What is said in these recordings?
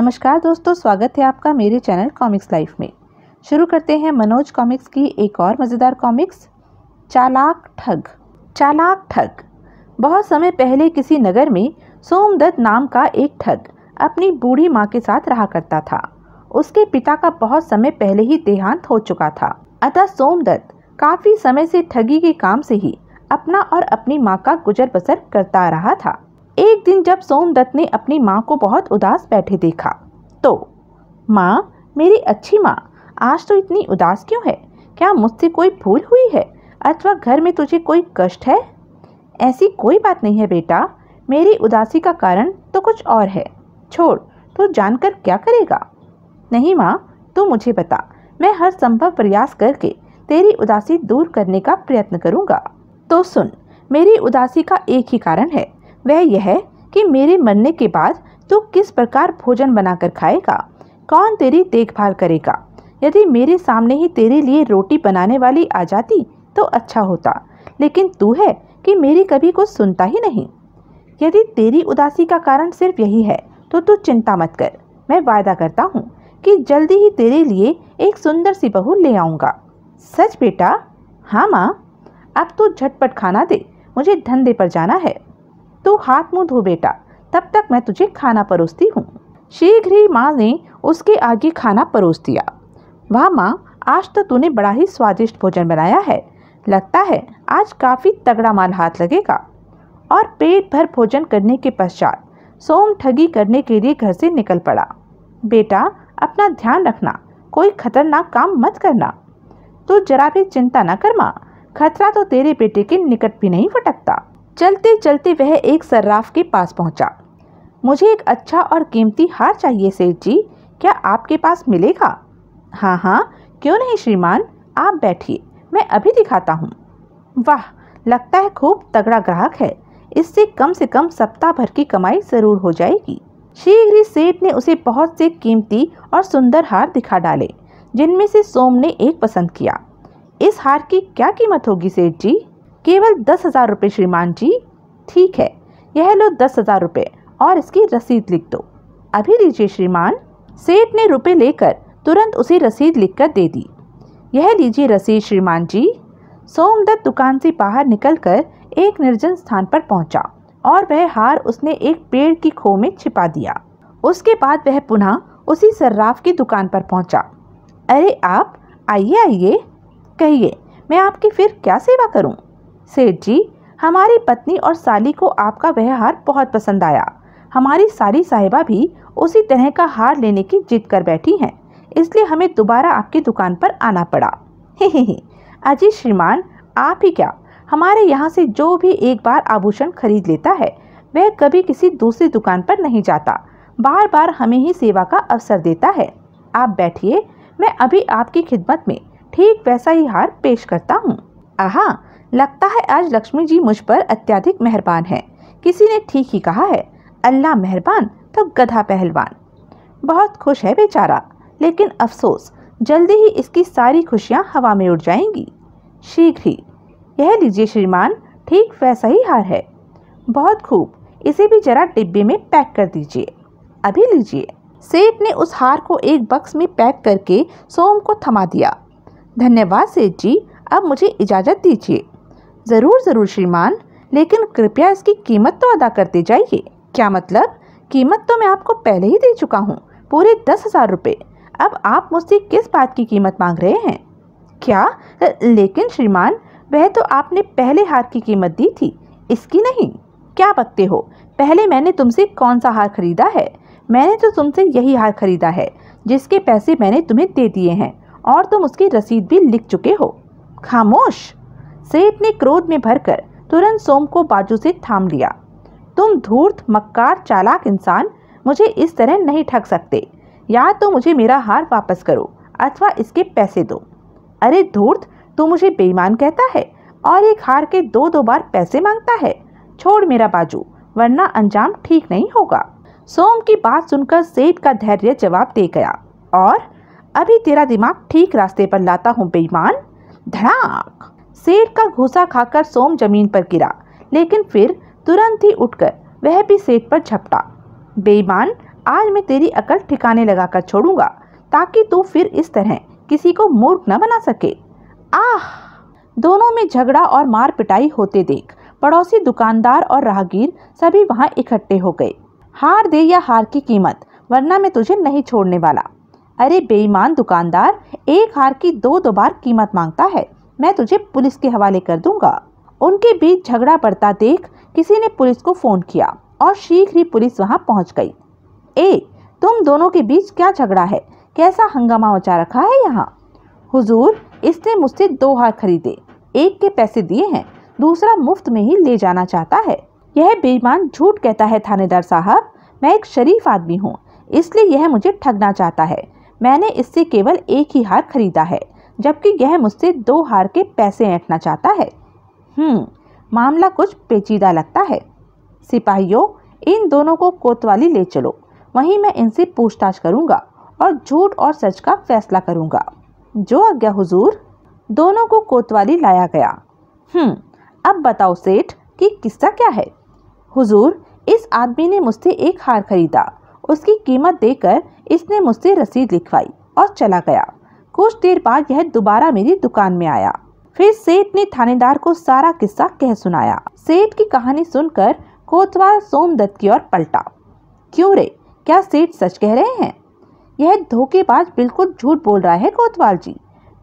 नमस्कार दोस्तों स्वागत है आपका मेरे चैनल कॉमिक्स लाइफ में शुरू करते हैं मनोज कॉमिक्स की एक और मज़ेदार कॉमिक्स चालाक ठग चालाक ठग बहुत समय पहले किसी नगर में सोमदत्त नाम का एक ठग अपनी बूढ़ी माँ के साथ रहा करता था उसके पिता का बहुत समय पहले ही देहांत हो चुका था अतः सोमदत्त काफ़ी समय से ठगी के काम से ही अपना और अपनी माँ का गुजर बसर करता रहा था एक दिन जब सोमदत्त ने अपनी माँ को बहुत उदास बैठे देखा तो माँ मेरी अच्छी माँ आज तो इतनी उदास क्यों है क्या मुझसे कोई भूल हुई है अथवा घर में तुझे कोई कष्ट है ऐसी कोई बात नहीं है बेटा मेरी उदासी का कारण तो कुछ और है छोड़ तू तो जानकर क्या करेगा नहीं माँ तू मुझे बता मैं हर संभव प्रयास करके तेरी उदासी दूर करने का प्रयत्न करूँगा तो सुन मेरी उदासी का एक ही कारण है वह यह कि मेरे मरने के बाद तू किस प्रकार भोजन बनाकर खाएगा कौन तेरी देखभाल करेगा यदि मेरे सामने ही तेरे लिए रोटी बनाने वाली आ जाती तो अच्छा होता लेकिन तू है कि मेरी कभी कुछ सुनता ही नहीं यदि तेरी उदासी का कारण सिर्फ यही है तो तू चिंता मत कर मैं वायदा करता हूँ कि जल्दी ही तेरे लिए एक सुंदर सी बहू ले आऊँगा सच बेटा हाँ माँ अब तू झटपट खाना दे मुझे धंधे पर जाना है तू तो हाथ मुंह धो बेटा तब तक मैं तुझे खाना परोसती हूँ शीघ्र ही माँ ने उसके आगे खाना परोस दिया वाह माँ आज तो तूने बड़ा ही स्वादिष्ट भोजन बनाया है लगता है आज काफ़ी तगड़ा माल हाथ लगेगा और पेट भर भोजन करने के पश्चात सोम ठगी करने के लिए घर से निकल पड़ा बेटा अपना ध्यान रखना कोई खतरनाक काम मत करना तू जरा भी चिंता न कर माँ खतरा तो तेरे बेटे के निकट भी नहीं फटकता चलते चलते वह एक सर्राफ के पास पहुंचा। मुझे एक अच्छा और कीमती हार चाहिए सेठ जी क्या आपके पास मिलेगा हाँ हाँ क्यों नहीं श्रीमान आप बैठिए मैं अभी दिखाता हूँ वाह लगता है खूब तगड़ा ग्राहक है इससे कम से कम सप्ताह भर की कमाई ज़रूर हो जाएगी शीघ्र ही सेठ ने उसे बहुत से कीमती और सुंदर हार दिखा डाले जिनमें से सोम ने एक पसंद किया इस हार की क्या कीमत होगी सेठ जी केवल दस हज़ार रुपये श्रीमान जी ठीक है यह लो दस हज़ार रुपये और इसकी रसीद लिख दो अभी लीजिए श्रीमान सेठ ने रुपये लेकर तुरंत उसे रसीद लिखकर दे दी यह लीजिए रसीद श्रीमान जी सोमदत्त दुकान से बाहर निकलकर एक निर्जन स्थान पर पहुंचा और वह हार उसने एक पेड़ की खो में छिपा दिया उसके बाद वह पुनः उसी सर्राफ की दुकान पर पहुंचा। अरे आप आइए आइए कहिए मैं आपकी फिर क्या सेवा करूं? सेठ जी हमारी पत्नी और साली को आपका वह हार बहुत पसंद आया हमारी सारी साहिबा भी उसी तरह का हार लेने की जिद कर बैठी हैं इसलिए हमें दोबारा आपकी दुकान पर आना पड़ा हे हे हे अजी श्रीमान आप ही क्या हमारे यहाँ से जो भी एक बार आभूषण खरीद लेता है वह कभी किसी दूसरी दुकान पर नहीं जाता बार बार हमें ही सेवा का अवसर देता है आप बैठिए मैं अभी आपकी खिदमत में ठीक वैसा ही हार पेश करता हूँ आहा लगता है आज लक्ष्मी जी मुझ पर अत्याधिक मेहरबान है किसी ने ठीक ही कहा है अल्लाह मेहरबान तो गधा पहलवान बहुत खुश है बेचारा लेकिन अफसोस जल्दी ही इसकी सारी खुशियाँ हवा में उड़ जाएंगी शीघ्र ही यह लीजिए श्रीमान ठीक वैसा ही हार है बहुत खूब इसे भी जरा डिब्बे में पैक कर दीजिए अभी लीजिए सेठ ने उस हार को एक बक्स में पैक करके सोम को थमा दिया धन्यवाद सेठ जी अब मुझे इजाज़त दीजिए ज़रूर ज़रूर श्रीमान लेकिन कृपया इसकी कीमत तो अदा करते जाइए क्या मतलब कीमत तो मैं आपको पहले ही दे चुका हूँ पूरे दस हज़ार रुपये अब आप मुझसे किस बात की कीमत मांग रहे हैं क्या लेकिन श्रीमान वह तो आपने पहले हार की कीमत दी थी इसकी नहीं क्या बकते हो पहले मैंने तुमसे कौन सा हार खरीदा है मैंने तो तुमसे यही हार खरीदा है जिसके पैसे मैंने तुम्हें दे दिए हैं और तुम उसकी रसीद भी लिख चुके हो खामोश सेठ ने क्रोध में भरकर तुरंत सोम को बाजू से थाम लिया तुम धूर्त मक्कार चालाक इंसान मुझे इस तरह नहीं ठग सकते या तो मुझे मेरा हार वापस करो अथवा इसके पैसे दो अरे धूर्त तू मुझे बेईमान कहता है और एक हार के दो दो बार पैसे मांगता है छोड़ मेरा बाजू वरना अंजाम ठीक नहीं होगा सोम की बात सुनकर सेठ का धैर्य जवाब दे गया और अभी तेरा दिमाग ठीक रास्ते पर लाता हूँ बेईमान धड़ाक शेर का घूसा खाकर सोम जमीन पर गिरा लेकिन फिर तुरंत ही उठकर वह भी सेठ पर झपटा बेईमान आज मैं तेरी अकल ठिकाने लगाकर छोड़ूंगा ताकि तू फिर इस तरह किसी को मूर्ख न बना सके आह दोनों में झगड़ा और मार पिटाई होते देख पड़ोसी दुकानदार और राहगीर सभी वहाँ इकट्ठे हो गए हार दे या हार की कीमत वरना मैं तुझे नहीं छोड़ने वाला अरे बेईमान दुकानदार एक हार की दो दो बार कीमत मांगता है मैं तुझे पुलिस के हवाले कर दूंगा उनके बीच झगड़ा पड़ता देख किसी ने पुलिस को फ़ोन किया और शीघ्र ही पुलिस वहां पहुंच गई ए तुम दोनों के बीच क्या झगड़ा है कैसा हंगामा मचा रखा है यहाँ हुजूर इसने मुझसे दो हार खरीदे एक के पैसे दिए हैं दूसरा मुफ्त में ही ले जाना चाहता है यह बेईमान झूठ कहता है थानेदार साहब मैं एक शरीफ आदमी हूँ इसलिए यह मुझे ठगना चाहता है मैंने इससे केवल एक ही हार खरीदा है जबकि यह मुझसे दो हार के पैसे ऐंठना चाहता है हम्म, मामला कुछ पेचीदा लगता है सिपाहियों इन दोनों को कोतवाली ले चलो वहीं मैं इनसे पूछताछ करूंगा और झूठ और सच का फैसला करूंगा जो आज्ञा हुजूर दोनों को कोतवाली लाया गया हम्म अब बताओ सेठ कि किस्सा क्या है हुजूर इस आदमी ने मुझसे एक हार खरीदा उसकी कीमत देकर इसने मुझसे रसीद लिखवाई और चला गया कुछ देर बाद यह दोबारा मेरी दुकान में आया फिर सेठ ने थानेदार को सारा किस्सा कह सुनाया सेठ की कहानी सुनकर कोतवाल सोमदत्त की ओर पलटा क्यों रे क्या सेठ सच कह रहे हैं यह धोखेबाज बिल्कुल झूठ बोल रहा है कोतवाल जी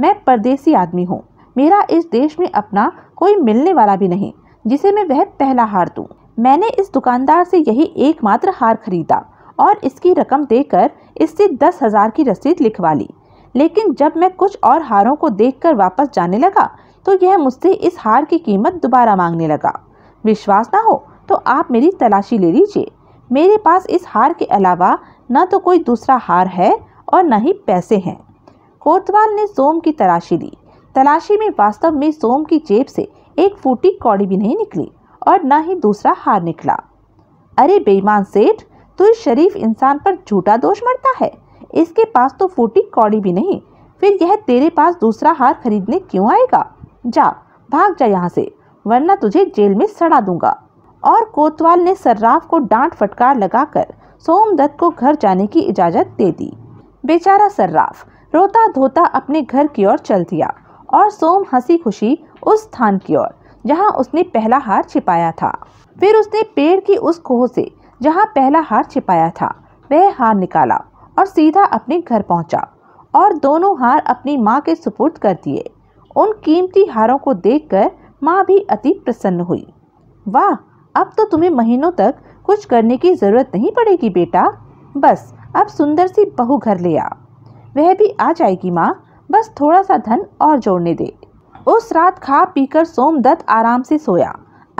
मैं परदेसी आदमी हूँ मेरा इस देश में अपना कोई मिलने वाला भी नहीं जिसे मैं वह पहला हार दू मैंने इस दुकानदार से यही एकमात्र हार खरीदा और इसकी रकम देकर इससे दस हजार की रसीद लिखवा ली लेकिन जब मैं कुछ और हारों को देखकर वापस जाने लगा तो यह मुझसे इस हार की कीमत दोबारा मांगने लगा विश्वास ना हो तो आप मेरी तलाशी ले लीजिए मेरे पास इस हार के अलावा न तो कोई दूसरा हार है और न ही पैसे हैं कोतवाल ने सोम की तलाशी ली तलाशी में वास्तव में सोम की जेब से एक फूटी कौड़ी भी नहीं निकली और न ही दूसरा हार निकला अरे बेईमान सेठ तू इस शरीफ इंसान पर झूठा दोष मरता है इसके पास तो फूटी कौड़ी भी नहीं फिर यह तेरे पास दूसरा हार खरीदने क्यों आएगा जा भाग जा यहाँ से वरना तुझे जेल में सड़ा दूंगा और कोतवाल ने सर्राफ को डांट फटकार लगाकर सोमदत्त को घर जाने की इजाज़त दे दी बेचारा सर्राफ रोता धोता अपने घर की ओर चल दिया और सोम हंसी खुशी उस स्थान की ओर जहाँ उसने पहला हार छिपाया था फिर उसने पेड़ की उस कोह से जहाँ पहला हार छिपाया था वह हार निकाला और सीधा अपने घर पहुंचा और दोनों हार अपनी माँ के सुपुर्द कर दिए उन कीमती हारों को देखकर माँ भी अति प्रसन्न हुई वाह अब तो तुम्हें महीनों तक कुछ करने की ज़रूरत नहीं पड़ेगी बेटा बस अब सुंदर सी बहु घर ले आ वह भी आ जाएगी माँ बस थोड़ा सा धन और जोड़ने दे उस रात खा पीकर सोमदत्त आराम से सोया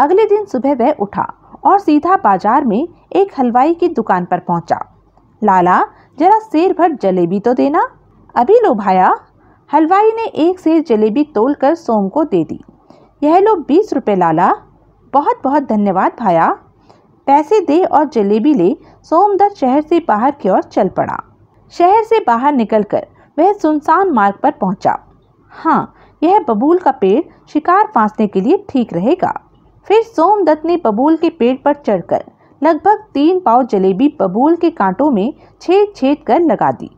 अगले दिन सुबह वह उठा और सीधा बाजार में एक हलवाई की दुकान पर पहुंचा लाला जरा शेर भर जलेबी तो देना अभी लो भाया हलवाई ने एक शेर जलेबी तोल कर सोम को दे दी यह लो बीस रुपये लाला बहुत बहुत धन्यवाद भाया पैसे दे और जलेबी ले सोमदत्त शहर से बाहर की ओर चल पड़ा शहर से बाहर निकलकर वह सुनसान मार्ग पर पहुंचा। हाँ यह बबूल का पेड़ शिकार फांसने के लिए ठीक रहेगा फिर सोमदत्त ने बबूल के पेड़ पर चढ़कर लगभग तीन पाव जलेबी बबूल के कांटों में छेद छेद कर लगा दी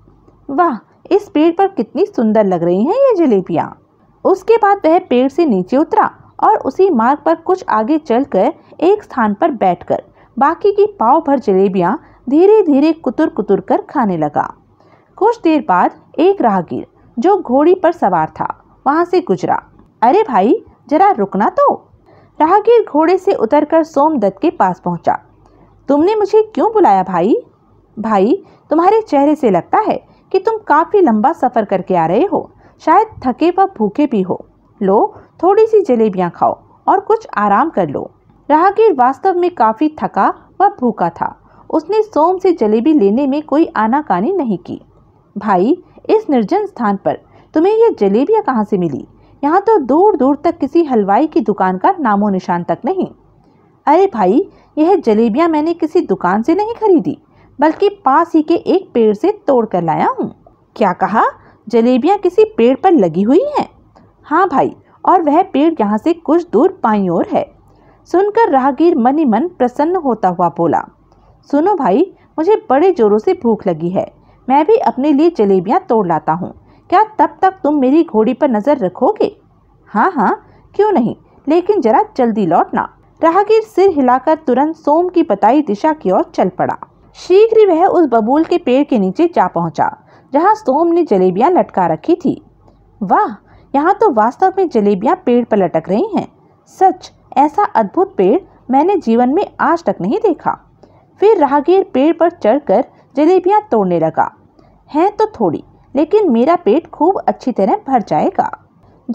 वाह इस पेड़ पर कितनी सुंदर लग रही हैं ये जलेबियाँ उसके बाद वह पेड़ से नीचे उतरा और उसी मार्ग पर कुछ आगे चलकर एक स्थान पर बैठकर बाकी की पाव भर जलेबियाँ धीरे धीरे कुतुर कुतुर कर खाने लगा कुछ देर बाद एक राहगीर जो घोड़ी पर सवार था वहाँ से गुजरा अरे भाई जरा रुकना तो राहगीर घोड़े से उतरकर सोमदत्त के पास पहुँचा तुमने मुझे क्यों बुलाया भाई भाई तुम्हारे चेहरे से लगता है कि तुम काफ़ी लंबा सफ़र करके आ रहे हो शायद थके व भूखे भी हो लो थोड़ी सी जलेबियाँ खाओ और कुछ आराम कर लो राहगीर वास्तव में काफ़ी थका व भूखा था उसने सोम से जलेबी लेने में कोई आनाकानी नहीं की भाई इस निर्जन स्थान पर तुम्हें ये जलेबियाँ कहाँ से मिली यहाँ तो दूर दूर तक किसी हलवाई की दुकान का नामो निशान तक नहीं अरे भाई यह जलेबियाँ मैंने किसी दुकान से नहीं खरीदी बल्कि पास ही के एक पेड़ से तोड़ कर लाया हूँ क्या कहा जलेबियाँ किसी पेड़ पर लगी हुई हैं हाँ भाई और वह पेड़ यहाँ से कुछ दूर पाई ओर है सुनकर राहगीर मन ही मन प्रसन्न होता हुआ बोला सुनो भाई मुझे बड़े जोरों से भूख लगी है मैं भी अपने लिए जलेबियाँ तोड़ लाता हूँ क्या तब तक तुम मेरी घोड़ी पर नज़र रखोगे हाँ हाँ क्यों नहीं लेकिन ज़रा जल्दी लौटना राहगीर सिर हिलाकर तुरंत सोम की बताई दिशा की ओर चल पड़ा शीघ्र वह उस बबूल के पेड़ के नीचे जा पहुंचा जहां सोम ने जलेबियां लटका रखी थी वाह यहाँ तो वास्तव में जलेबियां पेड़ पर लटक रही हैं सच ऐसा अद्भुत पेड़ मैंने जीवन में आज तक नहीं देखा फिर राहगीर पेड़ पर चढ़कर जलेबियां तोड़ने लगा हैं तो थोड़ी लेकिन मेरा पेट खूब अच्छी तरह भर जाएगा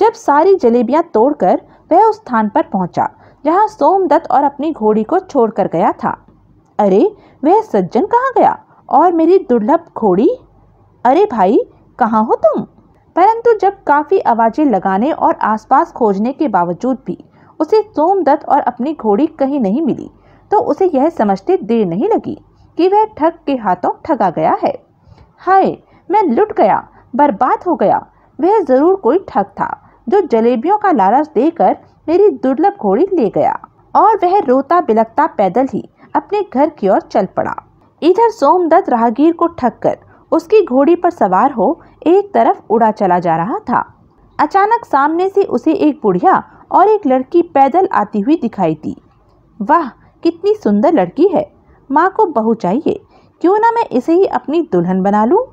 जब सारी जलेबियां तोड़कर वह उस स्थान पर पहुंचा जहाँ सोमदत्त और अपनी घोड़ी को छोड़कर गया था अरे वह सज्जन कहाँ गया और मेरी दुर्लभ घोड़ी अरे भाई कहाँ हो तुम परंतु जब काफ़ी आवाज़ें लगाने और आसपास खोजने के बावजूद भी उसे सोमदत्त और अपनी घोड़ी कहीं नहीं मिली तो उसे यह समझते देर नहीं लगी कि वह ठग के हाथों ठगा गया है हाय मैं लुट गया बर्बाद हो गया वह ज़रूर कोई ठग था जो जलेबियों का लालच देकर मेरी दुर्लभ घोड़ी ले गया और वह रोता बिलकता पैदल ही अपने घर की ओर चल पड़ा इधर सोमदत्त राहगीर को ठग कर उसकी घोड़ी पर सवार हो एक तरफ उड़ा चला जा रहा था अचानक सामने से उसे एक बुढ़िया और एक लड़की पैदल आती हुई दिखाई दी वाह कितनी सुंदर लड़की है माँ को बहु चाहिए क्यों ना मैं इसे ही अपनी दुल्हन बना लूँ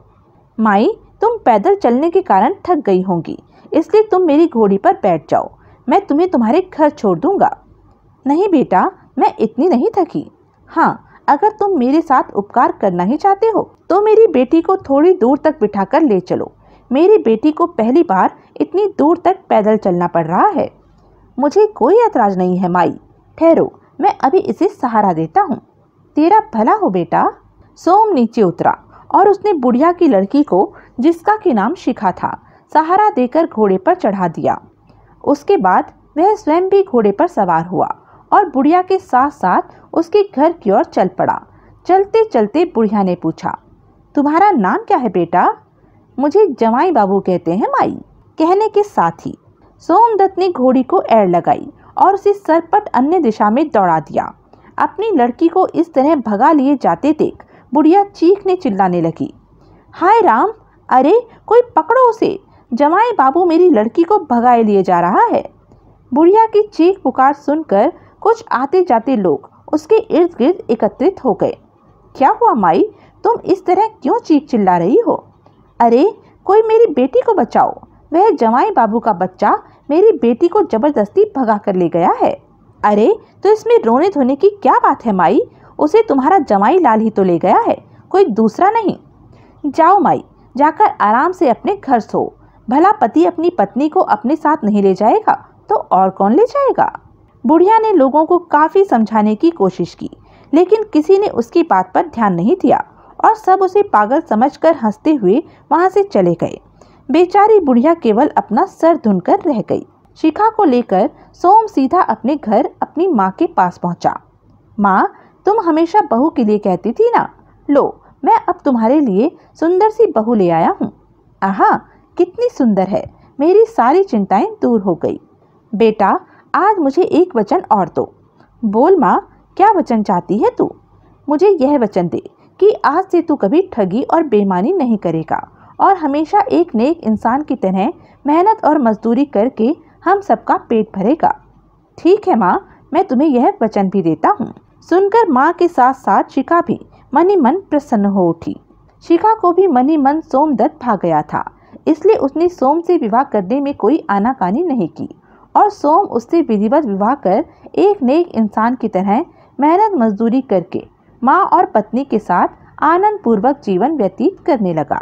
माई तुम पैदल चलने के कारण थक गई होंगी इसलिए तुम मेरी घोड़ी पर बैठ जाओ मैं तुम्हें तुम्हारे घर छोड़ दूँगा नहीं बेटा मैं इतनी नहीं थकी हाँ अगर तुम मेरे साथ उपकार करना ही चाहते हो तो मेरी बेटी को थोड़ी दूर तक बिठा कर ले चलो मेरी बेटी को पहली बार इतनी दूर तक पैदल चलना पड़ रहा है मुझे कोई ऐतराज नहीं है माई ठहरो मैं अभी इसे सहारा देता हूँ तेरा भला हो बेटा सोम नीचे उतरा और उसने बुढ़िया की लड़की को जिसका के नाम शिखा था सहारा देकर घोड़े पर चढ़ा दिया उसके बाद वह स्वयं भी घोड़े पर सवार हुआ और बुढ़िया के साथ साथ उसके घर की ओर चल पड़ा चलते चलते बुढ़िया ने पूछा तुम्हारा नाम क्या है बेटा मुझे जमाई बाबू कहते हैं माई कहने के साथ ही सोमदत्त ने घोड़ी को एड़ लगाई और उसे सरपट अन्य दिशा में दौड़ा दिया अपनी लड़की को इस तरह भगा लिए जाते देख बुढ़िया चीखने चिल्लाने लगी हाय राम अरे कोई पकड़ो उसे जमाई बाबू मेरी लड़की को भगाए लिए जा रहा है बुढ़िया की चीख पुकार सुनकर कुछ आते जाते लोग उसके इर्द गिर्द एकत्रित हो गए क्या हुआ माई तुम इस तरह क्यों चीख चिल्ला रही हो अरे कोई मेरी बेटी को बचाओ वह जमाई बाबू का बच्चा मेरी बेटी को जबरदस्ती भगा कर ले गया है अरे तो इसमें रोने धोने की क्या बात है माई उसे तुम्हारा जमाई लाल ही तो ले गया है कोई दूसरा नहीं जाओ माई जाकर आराम से अपने घर सो भला पति अपनी पत्नी को अपने साथ नहीं ले जाएगा तो और कौन ले जाएगा बुढ़िया ने लोगों को काफ़ी समझाने की कोशिश की लेकिन किसी ने उसकी बात पर ध्यान नहीं दिया और सब उसे पागल समझकर हंसते हुए वहाँ से चले गए बेचारी बुढ़िया केवल अपना सर धुनकर रह गई शिखा को लेकर सोम सीधा अपने घर अपनी माँ के पास पहुँचा माँ तुम हमेशा बहू के लिए कहती थी ना लो मैं अब तुम्हारे लिए सुंदर सी बहू ले आया हूँ आहा कितनी सुंदर है मेरी सारी चिंताएं दूर हो गई बेटा आज मुझे एक वचन और दो बोल माँ क्या वचन चाहती है तू मुझे यह वचन दे कि आज से तू कभी ठगी और बेमानी नहीं करेगा और हमेशा एक नेक इंसान की तरह मेहनत और मजदूरी करके हम सबका पेट भरेगा ठीक है माँ मैं तुम्हें यह वचन भी देता हूँ सुनकर माँ के साथ साथ शिखा भी मनी मन प्रसन्न हो उठी शिखा को भी मनी मन सोमदत्त भाग गया था इसलिए उसने सोम से विवाह करने में कोई आनाकानी नहीं की और सोम उससे विधिवत विवाह कर एक नेक इंसान की तरह मेहनत मजदूरी करके माँ और पत्नी के साथ आनंद पूर्वक जीवन व्यतीत करने लगा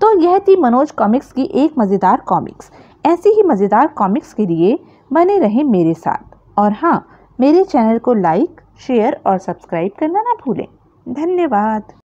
तो यह थी मनोज कॉमिक्स की एक मज़ेदार कॉमिक्स ऐसी ही मज़ेदार कॉमिक्स के लिए बने रहें मेरे साथ और हाँ मेरे चैनल को लाइक शेयर और सब्सक्राइब करना ना भूलें धन्यवाद